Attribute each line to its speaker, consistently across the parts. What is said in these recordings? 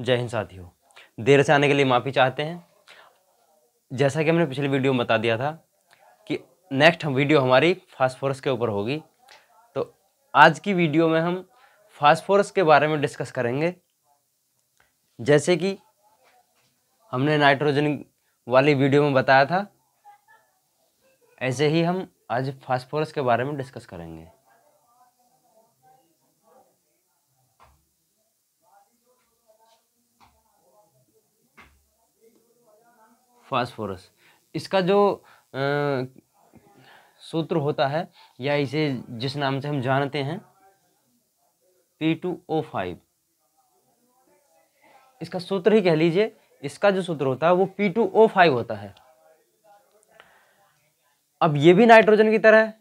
Speaker 1: जय हिंद साथियों देर से आने के लिए माफ़ी चाहते हैं जैसा कि हमने पिछली वीडियो में बता दिया था कि नेक्स्ट हम वीडियो हमारी फास्फोरस के ऊपर होगी तो आज की वीडियो में हम फास्फोरस के बारे में डिस्कस करेंगे जैसे कि हमने नाइट्रोजन वाली वीडियो में बताया था ऐसे ही हम आज फास्फोरस के बारे में डिस्कस करेंगे फास्फोरस इसका जो सूत्र होता है या इसे जिस नाम से हम जानते हैं पी टू ओ फाइव इसका सूत्र ही कह लीजिए इसका जो सूत्र होता है वो पी टू ओ फाइव होता है अब ये भी नाइट्रोजन की तरह है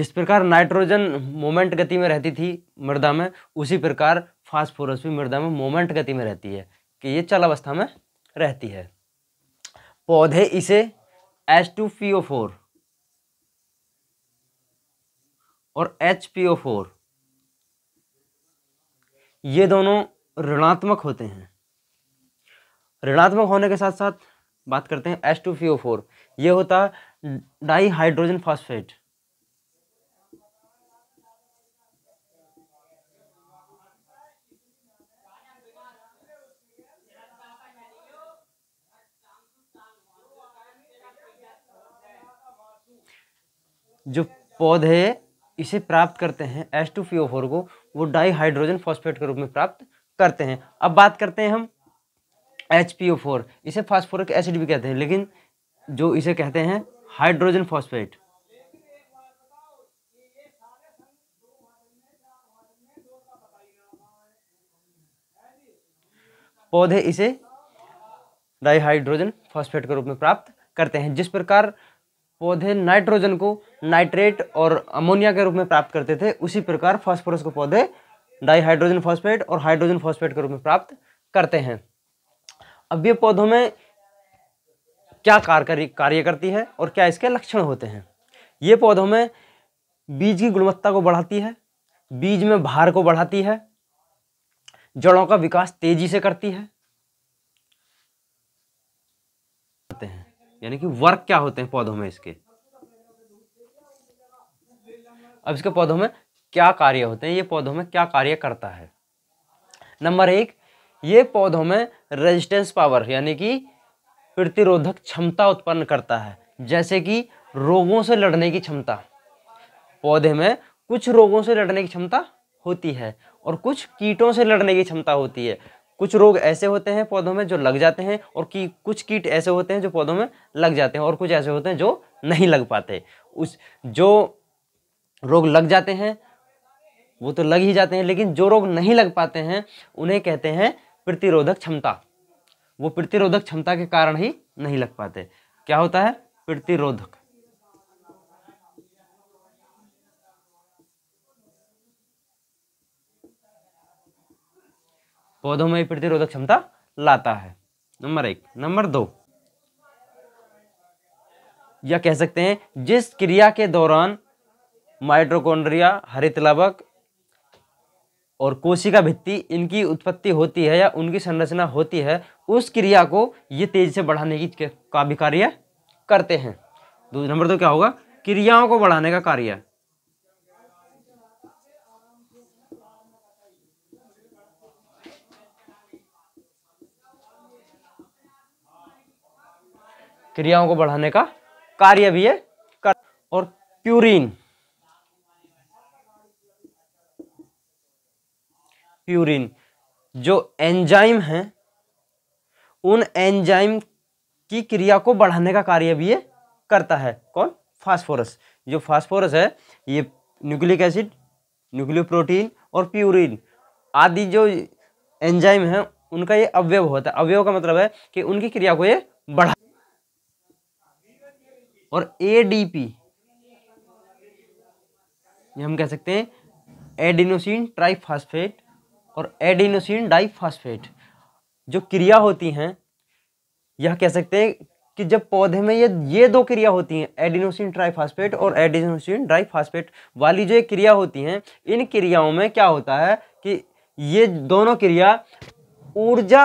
Speaker 1: जिस प्रकार नाइट्रोजन मोमेंट गति में रहती थी मृदा में उसी प्रकार फास्फोरस भी मृदा में मोमेंट गति में रहती है कि ये चल अवस्था में रहती है पौधे इसे H two P O four और एच पी ओ फोर ये दोनों ऋणात्मक होते हैं ऋणात्मक होने के साथ साथ बात करते हैं H two P O four ये होता डाई हाइड्रोजन फॉस्फेट जो पौधे इसे प्राप्त करते हैं एस टू पी फोर को वो डाई हाइड्रोजन फॉस्फेट के रूप में प्राप्त करते हैं अब बात करते हैं हम एच पी ओ फोर इसे फॉस्फोरिक एसिड भी कहते हैं लेकिन जो इसे कहते हैं हाइड्रोजन फॉस्फेट पौधे इसे डाई हाइड्रोजन फॉस्फेट के रूप में प्राप्त करते हैं जिस प्रकार पौधे नाइट्रोजन को नाइट्रेट और अमोनिया के रूप में प्राप्त करते थे उसी प्रकार फॉस्फोरस को पौधे डाईहाइड्रोजन फॉस्फेट और हाइड्रोजन फॉस्फेट के रूप में प्राप्त करते हैं अब ये पौधों में क्या कार्य कार्य करती है और क्या इसके लक्षण होते हैं ये पौधों में बीज की गुणवत्ता को बढ़ाती है बीज में भार को बढ़ाती है जड़ों का विकास तेजी से करती है हैं यानी कि वर्क क्या होते हैं पौधों में इसके अब इसके पौधों में क्या कार्य होते हैं ये पौधों में क्या कार्य करता है नंबर एक ये पौधों में रेजिस्टेंस पावर यानी कि प्रतिरोधक क्षमता उत्पन्न करता है जैसे कि रोगों से लड़ने की क्षमता पौधे में कुछ रोगों से लड़ने की क्षमता होती है और कुछ कीटों से लड़ने की क्षमता होती है कुछ रोग ऐसे होते हैं पौधों में जो लग जाते हैं और की कुछ कीट ऐसे होते हैं जो पौधों में लग जाते हैं और कुछ ऐसे होते हैं जो नहीं लग पाते उस जो रोग लग जाते हैं वो तो लग ही जाते हैं लेकिन जो रोग नहीं लग पाते हैं उन्हें कहते हैं प्रतिरोधक क्षमता वो प्रतिरोधक क्षमता के कारण ही नहीं लग पाते क्या होता है प्रतिरोधक पौधों में प्रतिरोधक क्षमता लाता है नंबर एक नंबर दो या कह सकते हैं जिस क्रिया के दौरान माइट्रोकोन्ड्रिया हरित लवक और कोशिका भित्ति इनकी उत्पत्ति होती है या उनकी संरचना होती है उस क्रिया को ये तेज से बढ़ाने की का भी कार्य करते हैं नंबर दो क्या होगा क्रियाओं को बढ़ाने का कार्य क्रियाओं को बढ़ाने का कार्य भी ये कर और प्यूरिन प्यूरिन जो एंजाइम है उन एंजाइम की क्रिया को बढ़ाने का कार्य भी ये करता है कौन फास्फोरस जो फास्फोरस है ये न्यूक्लिक एसिड प्रोटीन और प्यूरिन आदि जो एंजाइम है उनका ये अवयव होता है अवयव का मतलब है कि उनकी क्रिया को ये बढ़ा और एडीपी ये हम कह सकते हैं एडिनोसिन ट्राइफास्फेट और एडिनोसिन डाइफास्फेट जो क्रिया होती हैं यह कह सकते हैं कि जब पौधे में ये ये दो क्रिया होती हैं एडिनोसिन ट्राइफास्फेट और एडिनोसिन डाइफास्फेट वाली जो ये क्रिया होती हैं इन क्रियाओं में क्या होता है कि ये दोनों क्रिया ऊर्जा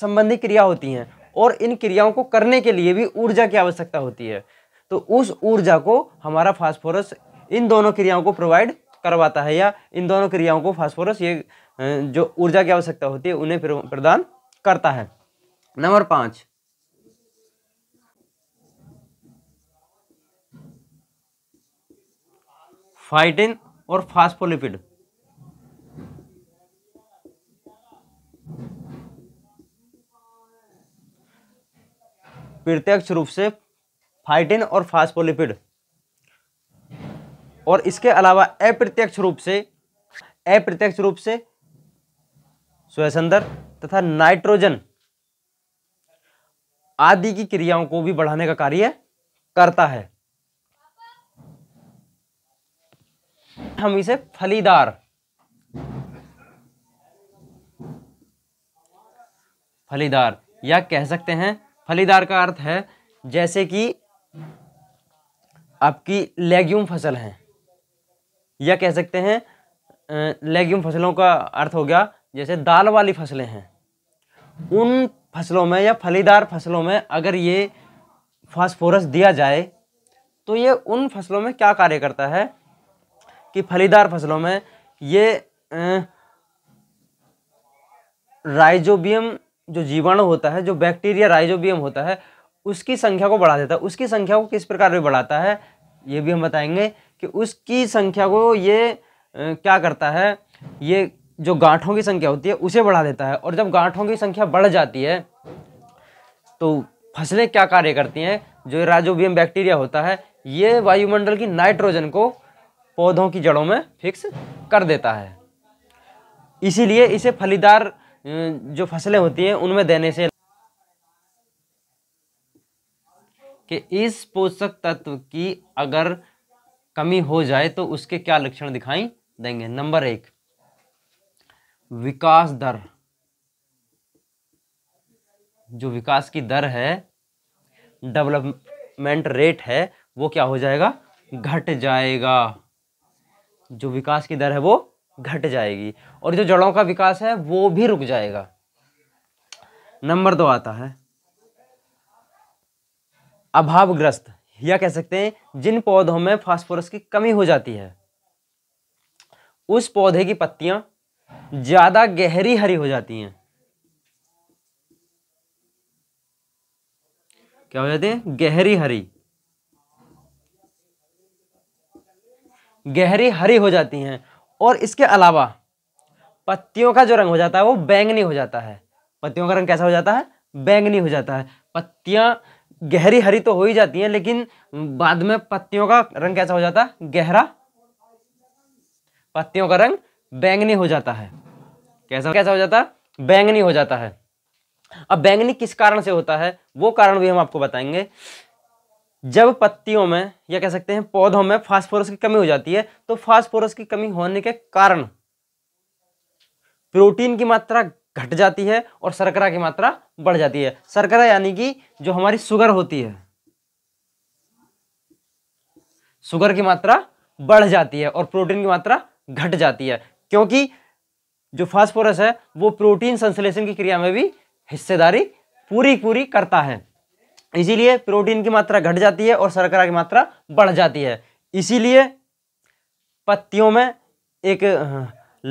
Speaker 1: संबंधी क्रिया होती हैं और इन क्रियाओं को करने के लिए भी ऊर्जा की आवश्यकता होती है तो उस ऊर्जा को हमारा फास्फोरस इन दोनों क्रियाओं को प्रोवाइड करवाता है या इन दोनों क्रियाओं को फास्फोरस ये जो ऊर्जा की आवश्यकता होती है उन्हें प्रदान करता है नंबर पाँच फाइटिन और फास्फोलिपिड प्रत्यक्ष रूप से फाइटिन और फास्फोलिपिड और इसके अलावा अप्रत्यक्ष रूप से अप्रत्यक्ष रूप से स्वसंदर तथा नाइट्रोजन आदि की क्रियाओं को भी बढ़ाने का कार्य करता है हम इसे फलीदार फलीदार या कह सकते हैं फलीदार का अर्थ है जैसे कि आपकी लेग्यूम फसल हैं या कह सकते हैं लेग्यूम फसलों का अर्थ हो गया जैसे दाल वाली फसलें हैं उन फसलों में या फलीदार फसलों में अगर ये फास्फोरस दिया जाए तो ये उन फसलों में क्या कार्य करता है कि फलीदार फसलों में ये राइजोबियम जो जीवाणु होता है जो बैक्टीरिया राइजोबियम होता है उसकी संख्या को बढ़ा देता है उसकी संख्या को किस प्रकार में बढ़ाता है ये भी हम बताएंगे कि उसकी संख्या को ये क्या करता है ये जो गांठों की संख्या होती है उसे बढ़ा देता है और जब गांठों की संख्या बढ़ जाती है तो फसलें क्या कार्य करती हैं जो राजोबियम बैक्टीरिया होता है ये वायुमंडल की नाइट्रोजन को पौधों की जड़ों में फिक्स कर देता है इसीलिए इसे फलीदार जो फसलें होती हैं उनमें देने से कि इस पोषक तत्व की अगर कमी हो जाए तो उसके क्या लक्षण दिखाई देंगे नंबर एक विकास दर जो विकास की दर है डेवलपमेंट रेट है वो क्या हो जाएगा घट जाएगा जो विकास की दर है वो घट जाएगी और जो जड़ों का विकास है वो भी रुक जाएगा नंबर दो आता है अभावग्रस्त या कह सकते हैं जिन पौधों में फास्फोरस की कमी हो जाती है उस पौधे की पत्तियां ज्यादा गहरी हरी हो जाती हैं क्या हो जाती हैं गहरी हरी गहरी हरी हो जाती हैं और इसके अलावा पत्तियों का जो रंग हो जाता है वो बैंगनी हो जाता है पत्तियों का रंग कैसा हो जाता है बैंगनी हो जाता है पत्तियां गहरी हरी तो हो ही जाती है लेकिन बाद में पत्तियों का रंग कैसा हो जाता है गहरा पत्तियों का रंग बैंगनी हो जाता है कैसा कैसा हो जाता है बैंगनी हो जाता है अब बैंगनी किस कारण से होता है वो कारण भी हम आपको बताएंगे जब पत्तियों में या कह सकते हैं पौधों में फास्फोरस की कमी हो जाती है तो फास्फोरस की कमी होने के कारण प्रोटीन की मात्रा घट जाती है और शर्करा की मात्रा बढ़ जाती है शर्करा यानी कि जो हमारी शुगर होती है शुगर की मात्रा बढ़ जाती है और प्रोटीन की मात्रा घट जाती है क्योंकि जो फास्फोरस है वो प्रोटीन संश्लेषण की क्रिया में भी हिस्सेदारी पूरी पूरी करता है इसीलिए प्रोटीन की मात्रा घट जाती है और शर्करा की मात्रा बढ़ जाती है इसीलिए पत्तियों में एक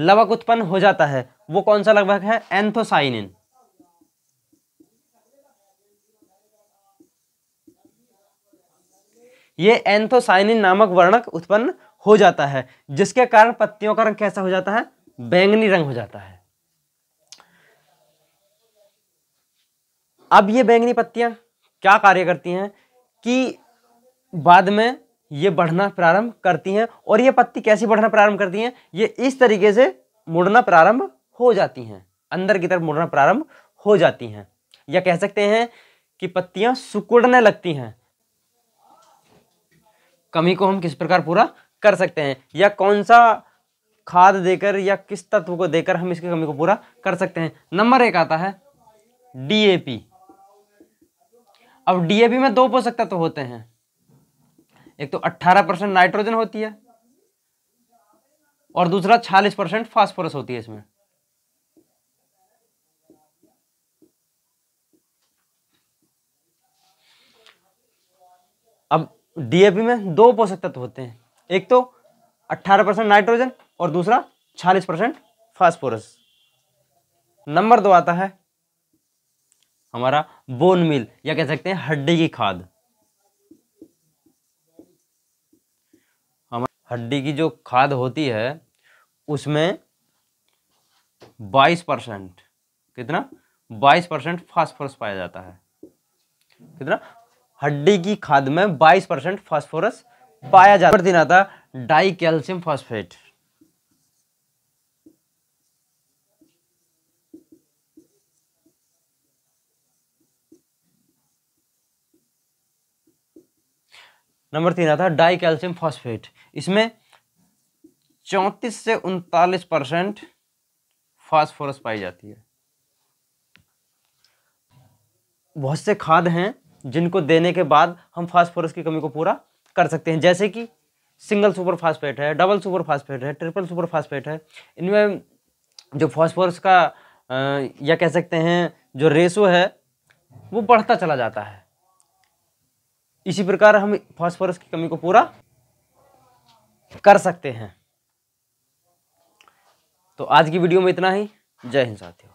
Speaker 1: लवक उत्पन्न हो जाता है वो कौन सा लगभग है एंथोसाइनिन ये एंथोसाइनिन नामक वर्णक उत्पन्न हो जाता है जिसके कारण पत्तियों का रंग कैसा हो जाता है बैंगनी रंग हो जाता है अब ये बैंगनी पत्तियां क्या कार्य करती हैं कि बाद में ये बढ़ना प्रारंभ करती हैं और ये पत्ती कैसी बढ़ना प्रारंभ करती हैं ये इस तरीके से मुड़ना प्रारंभ हो जाती हैं अंदर की तरफ मुड़ना प्रारंभ हो जाती हैं या कह सकते हैं कि पत्तियां सुकुड़ने लगती हैं कमी को हम किस प्रकार पूरा कर सकते हैं या कौन सा खाद देकर या किस तत्व को देकर हम इसकी कमी को पूरा कर सकते हैं नंबर एक आता है डीएपी अब डीएपी में दो पोषक तत्व तो होते हैं एक तो 18 परसेंट नाइट्रोजन होती है और दूसरा 40 परसेंट फॉस्फोरस होती है इसमें अब डीएपी में दो पोषक तत्व होते हैं एक तो 18 परसेंट नाइट्रोजन और दूसरा छालीस परसेंट फॉस्फोरस नंबर दो आता है हमारा बोन मिल या कह सकते हैं हड्डी की खाद हमारी हड्डी की जो खाद होती है उसमें 22 परसेंट कितना 22 परसेंट फॉस्फोरस पाया जाता है कितना हड्डी की खाद में 22 परसेंट फॉस्फोरस पाया जाता है दिन आता डाई कैल्शियम फॉस्फेट नंबर तीन आता डाई कैल्शियम फॉस्फेट इसमें चौंतीस से उनतालीस परसेंट फॉस्फोरस पाई जाती है बहुत से खाद हैं जिनको देने के बाद हम फास्फोरस की कमी को पूरा कर सकते हैं जैसे कि सिंगल सुपर फास्फेट है डबल सुपर फास्फेट है ट्रिपल सुपर फास्फेट है इनमें जो फॉस्फोरस का या कह सकते हैं जो रेशो है वो बढ़ता चला जाता है इसी प्रकार हम फॉस्फोरस की कमी को पूरा कर सकते हैं तो आज की वीडियो में इतना ही जय हिंद साथियों